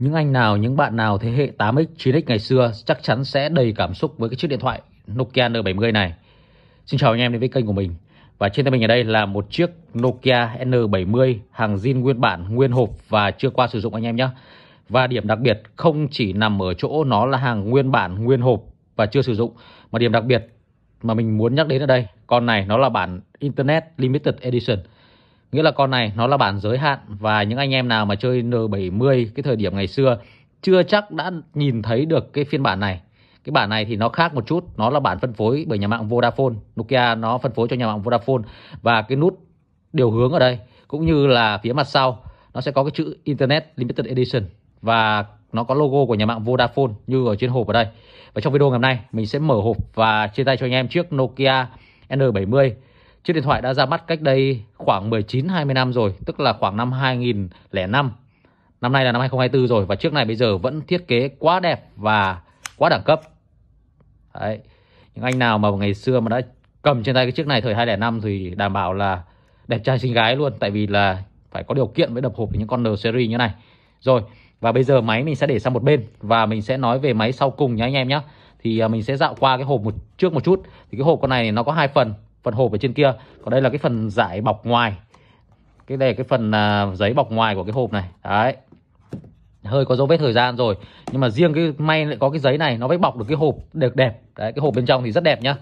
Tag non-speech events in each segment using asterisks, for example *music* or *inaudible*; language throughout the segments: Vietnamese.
Những anh nào, những bạn nào thế hệ 8X, 9X ngày xưa chắc chắn sẽ đầy cảm xúc với cái chiếc điện thoại Nokia N70 này. Xin chào anh em đến với kênh của mình. Và trên tay mình ở đây là một chiếc Nokia N70 hàng zin nguyên bản, nguyên hộp và chưa qua sử dụng anh em nhé. Và điểm đặc biệt không chỉ nằm ở chỗ nó là hàng nguyên bản, nguyên hộp và chưa sử dụng. Mà điểm đặc biệt mà mình muốn nhắc đến ở đây, con này nó là bản Internet Limited Edition. Nghĩa là con này nó là bản giới hạn và những anh em nào mà chơi N70 cái thời điểm ngày xưa chưa chắc đã nhìn thấy được cái phiên bản này. Cái bản này thì nó khác một chút, nó là bản phân phối bởi nhà mạng Vodafone. Nokia nó phân phối cho nhà mạng Vodafone và cái nút điều hướng ở đây cũng như là phía mặt sau nó sẽ có cái chữ Internet Limited Edition và nó có logo của nhà mạng Vodafone như ở trên hộp ở đây. Và trong video ngày hôm nay mình sẽ mở hộp và chia tay cho anh em chiếc Nokia N70 Chiếc điện thoại đã ra mắt cách đây khoảng 19-20 năm rồi, tức là khoảng năm 2005. Năm nay là năm 2024 rồi và chiếc này bây giờ vẫn thiết kế quá đẹp và quá đẳng cấp. Đấy. Những anh nào mà ngày xưa mà đã cầm trên tay cái chiếc này thời 2005 thì đảm bảo là đẹp trai xinh gái luôn tại vì là phải có điều kiện mới đập hộp những con N series như này. Rồi, và bây giờ máy mình sẽ để sang một bên và mình sẽ nói về máy sau cùng nhé anh em nhá Thì à, mình sẽ dạo qua cái hộp một trước một chút. Thì cái hộp con này nó có hai phần phần hộp ở trên kia còn đây là cái phần giải bọc ngoài cái đây là cái phần à, giấy bọc ngoài của cái hộp này đấy hơi có dấu vết thời gian rồi nhưng mà riêng cái may lại có cái giấy này nó mới bọc được cái hộp được đẹp đấy cái hộp bên trong thì rất đẹp nhá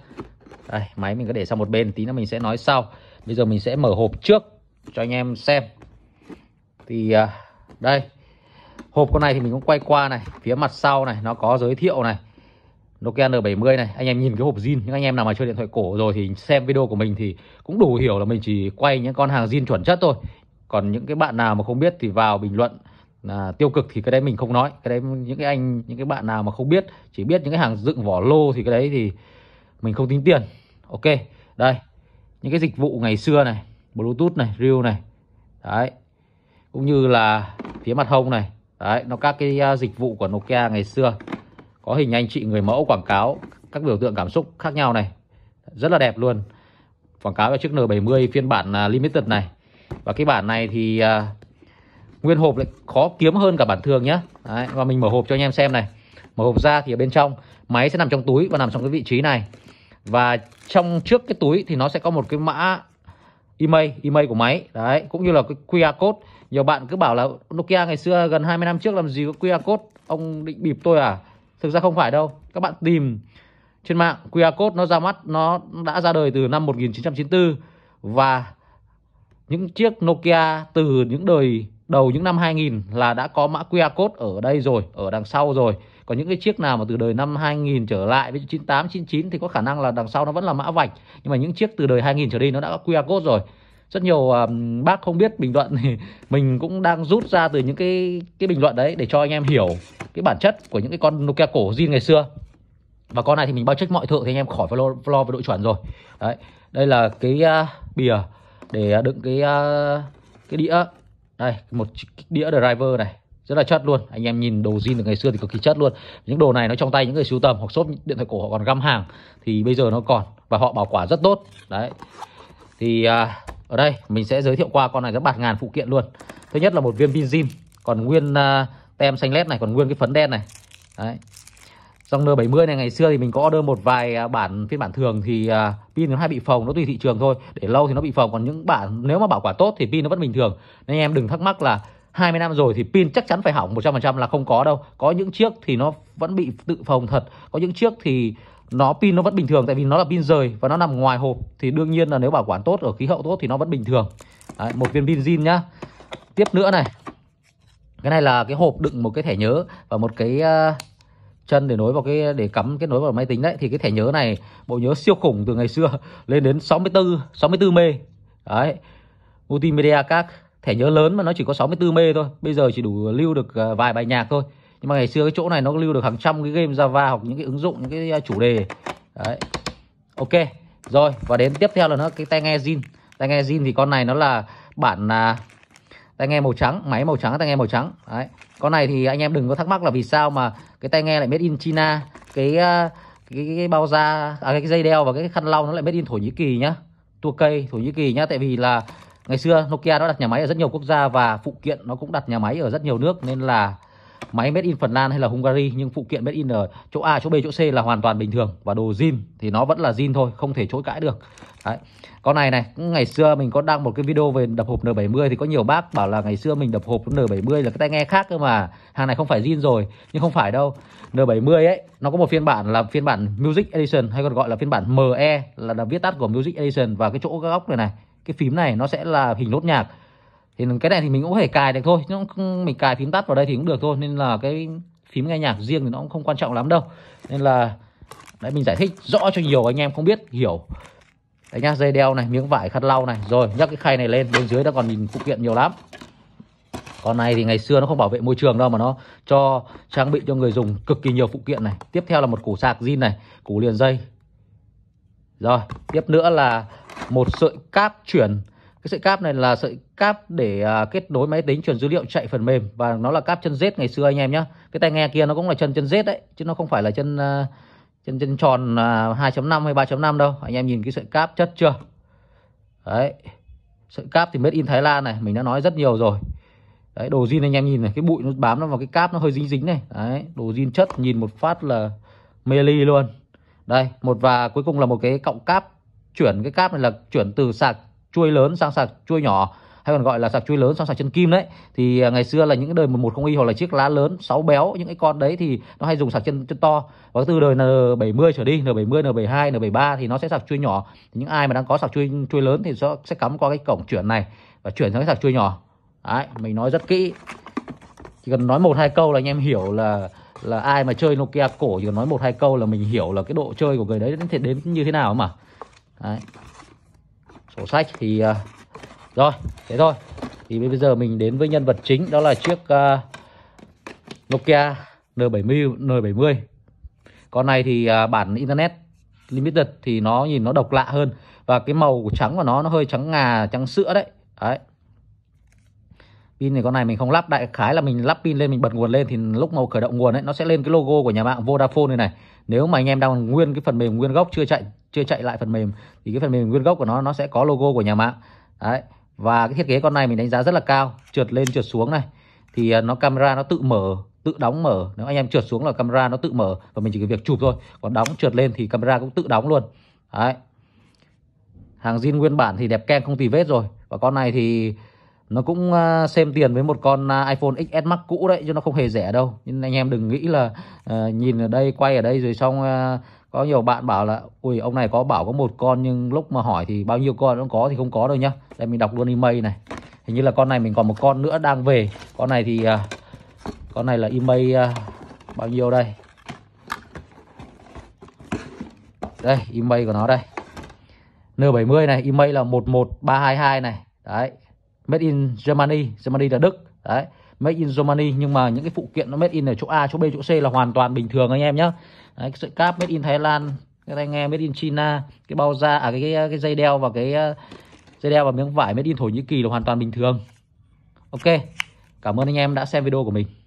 đây, máy mình cứ để sang một bên tí nữa mình sẽ nói sau bây giờ mình sẽ mở hộp trước cho anh em xem thì à, đây hộp con này thì mình cũng quay qua này phía mặt sau này nó có giới thiệu này Nokia N70 này anh em nhìn cái hộp zin những anh em nào mà chơi điện thoại cổ rồi thì xem video của mình thì cũng đủ hiểu là mình chỉ quay những con hàng zin chuẩn chất thôi còn những cái bạn nào mà không biết thì vào bình luận à, tiêu cực thì cái đấy mình không nói cái đấy những cái anh những cái bạn nào mà không biết chỉ biết những cái hàng dựng vỏ lô thì cái đấy thì mình không tính tiền ok đây những cái dịch vụ ngày xưa này bluetooth này real này đấy cũng như là phía mặt hông này đấy nó các cái à, dịch vụ của Nokia ngày xưa có hình anh chị người mẫu quảng cáo các biểu tượng cảm xúc khác nhau này rất là đẹp luôn quảng cáo cho chiếc N70 phiên bản à, limited này và cái bản này thì uh, nguyên hộp lại khó kiếm hơn cả bản thường nhá Đấy, và mình mở hộp cho anh em xem này mở hộp ra thì ở bên trong máy sẽ nằm trong túi và nằm trong cái vị trí này và trong trước cái túi thì nó sẽ có một cái mã email email của máy đấy cũng như là cái QR code nhiều bạn cứ bảo là Nokia ngày xưa gần 20 năm trước làm gì có QR code ông định bịp tôi à Thực ra không phải đâu. Các bạn tìm trên mạng QR code nó ra mắt nó đã ra đời từ năm 1994 và những chiếc Nokia từ những đời đầu những năm 2000 là đã có mã QR code ở đây rồi, ở đằng sau rồi. Còn những cái chiếc nào mà từ đời năm 2000 trở lại với 98 99 thì có khả năng là đằng sau nó vẫn là mã vạch, nhưng mà những chiếc từ đời 2000 trở đi nó đã có QR code rồi rất nhiều um, bác không biết bình luận thì *laughs* mình cũng đang rút ra từ những cái cái bình luận đấy để cho anh em hiểu cái bản chất của những cái con Nokia cổ zin ngày xưa và con này thì mình bao trách mọi thượng thì anh em khỏi phải lo, lo về độ chuẩn rồi đấy đây là cái uh, bìa để đựng cái uh, cái đĩa đây một đĩa driver này rất là chất luôn anh em nhìn đồ zin từ ngày xưa thì cực kỳ chất luôn những đồ này nó trong tay những người sưu tầm hoặc shop điện thoại cổ họ còn găm hàng thì bây giờ nó còn và họ bảo quản rất tốt đấy thì uh, ở đây mình sẽ giới thiệu qua con này rất bạt ngàn phụ kiện luôn Thứ nhất là một viên pin zin Còn nguyên uh, tem xanh led này Còn nguyên cái phấn đen này Đấy Dòng N70 này ngày xưa thì mình có order một vài à, bản phiên bản thường thì uh, pin nó hay bị phồng nó tùy thị trường thôi. Để lâu thì nó bị phồng còn những bản nếu mà bảo quản tốt thì pin nó vẫn bình thường. Nên em đừng thắc mắc là 20 năm rồi thì pin chắc chắn phải hỏng 100% là không có đâu. Có những chiếc thì nó vẫn bị tự phồng thật, có những chiếc thì nó pin nó vẫn bình thường tại vì nó là pin rời và nó nằm ngoài hộp thì đương nhiên là nếu bảo quản tốt ở khí hậu tốt thì nó vẫn bình thường Đấy, một viên pin zin nhá tiếp nữa này cái này là cái hộp đựng một cái thẻ nhớ và một cái ờ, chân để nối vào cái để cắm kết nối vào máy tính đấy thì cái thẻ nhớ này bộ nhớ siêu khủng từ ngày xưa *laughs* lên đến 64 64 mê đấy multimedia các thẻ nhớ lớn mà nó chỉ có 64 mê thôi bây giờ chỉ đủ lưu được ờ, vài bài nhạc thôi nhưng mà ngày xưa cái chỗ này nó lưu được hàng trăm cái game Java hoặc những cái ứng dụng những cái à, chủ đề đấy ok rồi và đến tiếp theo là nó cái tai nghe zin tai nghe zin thì con này nó là bản à, tai nghe màu trắng máy màu trắng tai nghe màu trắng đấy con này thì anh em đừng có thắc mắc là vì sao mà cái tai nghe lại made in China cái à, cái, cái, cái bao da à, cái dây đeo và cái khăn lau nó lại made in Thổ Nhĩ Kỳ nhá tua cây Thổ Nhĩ Kỳ nhá tại vì là ngày xưa Nokia nó đặt nhà máy ở rất nhiều quốc gia và phụ kiện nó cũng đặt nhà máy ở rất nhiều nước nên là máy made in Phần Lan hay là Hungary nhưng phụ kiện made in ở chỗ A chỗ B chỗ C là hoàn toàn bình thường và đồ zin thì nó vẫn là zin thôi không thể chối cãi được đấy con này này ngày xưa mình có đăng một cái video về đập hộp N70 thì có nhiều bác bảo là ngày xưa mình đập hộp N70 là cái tai nghe khác cơ mà hàng này không phải zin rồi nhưng không phải đâu N70 ấy nó có một phiên bản là phiên bản Music Edition hay còn gọi là phiên bản ME là, là viết tắt của Music Edition và cái chỗ góc này này cái phím này nó sẽ là hình nốt nhạc thì cái này thì mình cũng có thể cài được thôi nhưng không, mình cài phím tắt vào đây thì cũng được thôi nên là cái phím nghe nhạc riêng thì nó cũng không quan trọng lắm đâu nên là đấy mình giải thích rõ cho nhiều anh em không biết hiểu đấy nhá dây đeo này miếng vải khăn lau này rồi nhắc cái khay này lên bên dưới nó còn nhìn phụ kiện nhiều lắm con này thì ngày xưa nó không bảo vệ môi trường đâu mà nó cho trang bị cho người dùng cực kỳ nhiều phụ kiện này tiếp theo là một củ sạc zin này củ liền dây rồi tiếp nữa là một sợi cáp chuyển cái sợi cáp này là sợi cáp để à, kết nối máy tính truyền dữ liệu chạy phần mềm và nó là cáp chân rết ngày xưa anh em nhé cái tai nghe kia nó cũng là chân chân rết đấy chứ nó không phải là chân à, chân chân tròn à, 2.5 hay 3.5 đâu anh em nhìn cái sợi cáp chất chưa đấy sợi cáp thì made in Thái Lan này mình đã nói rất nhiều rồi đấy đồ zin anh em nhìn này cái bụi nó bám nó vào cái cáp nó hơi dính dính này đấy đồ zin chất nhìn một phát là mê ly luôn đây một và cuối cùng là một cái cọng cáp chuyển cái cáp này là chuyển từ sạc chuôi lớn sang sạc chuôi nhỏ hay còn gọi là sạc chuôi lớn sang sạc chân kim đấy thì à, ngày xưa là những đời 110 y hoặc là chiếc lá lớn sáu béo những cái con đấy thì nó hay dùng sạc chân chân to và từ đời N70 trở đi N70 N72 N73 thì nó sẽ sạc chuôi nhỏ thì những ai mà đang có sạc chuôi chuôi lớn thì sẽ cắm qua cái cổng chuyển này và chuyển sang cái sạc chuôi nhỏ đấy mình nói rất kỹ chỉ cần nói một hai câu là anh em hiểu là là ai mà chơi Nokia cổ chỉ cần nói một hai câu là mình hiểu là cái độ chơi của người đấy đến thể đến như thế nào mà đấy sổ sách thì uh, rồi thế thôi thì bây giờ mình đến với nhân vật chính đó là chiếc uh, Nokia N70 N70 con này thì uh, bản internet limited thì nó nhìn nó độc lạ hơn và cái màu của trắng của nó nó hơi trắng ngà trắng sữa đấy đấy pin thì con này mình không lắp đại khái là mình lắp pin lên mình bật nguồn lên thì lúc màu khởi động nguồn ấy nó sẽ lên cái logo của nhà mạng Vodafone này này nếu mà anh em đang nguyên cái phần mềm nguyên gốc chưa chạy chưa chạy lại phần mềm thì cái phần mềm nguyên gốc của nó nó sẽ có logo của nhà mạng đấy và cái thiết kế con này mình đánh giá rất là cao trượt lên trượt xuống này thì à, nó camera nó tự mở tự đóng mở nếu anh em trượt xuống là camera nó tự mở và mình chỉ việc chụp thôi còn đóng trượt lên thì camera cũng tự đóng luôn đấy hàng zin nguyên bản thì đẹp keng không tì vết rồi và con này thì nó cũng à, xem tiền với một con à, iPhone XS Max cũ đấy chứ nó không hề rẻ đâu nhưng anh em đừng nghĩ là uh, nhìn ở đây quay ở đây rồi xong uh, có nhiều bạn bảo là ui ông này có bảo có một con nhưng lúc mà hỏi thì bao nhiêu con nó có thì không có đâu nhá đây mình đọc luôn email này hình như là con này mình còn một con nữa đang về con này thì uh, con này là email uh, bao nhiêu đây đây email của nó đây N70 này email là 11322 này đấy made in Germany Germany là Đức đấy made in Germany nhưng mà những cái phụ kiện nó made in ở chỗ A chỗ B chỗ C là hoàn toàn bình thường anh em nhé Đấy, cái sợi cáp made in Thái Lan cái tai nghe made in China cái bao da à cái cái dây đeo và cái ờ, dây đeo và miếng vải made in Thổ Nhĩ Kỳ là hoàn toàn bình thường ok cảm ơn anh em đã xem video của mình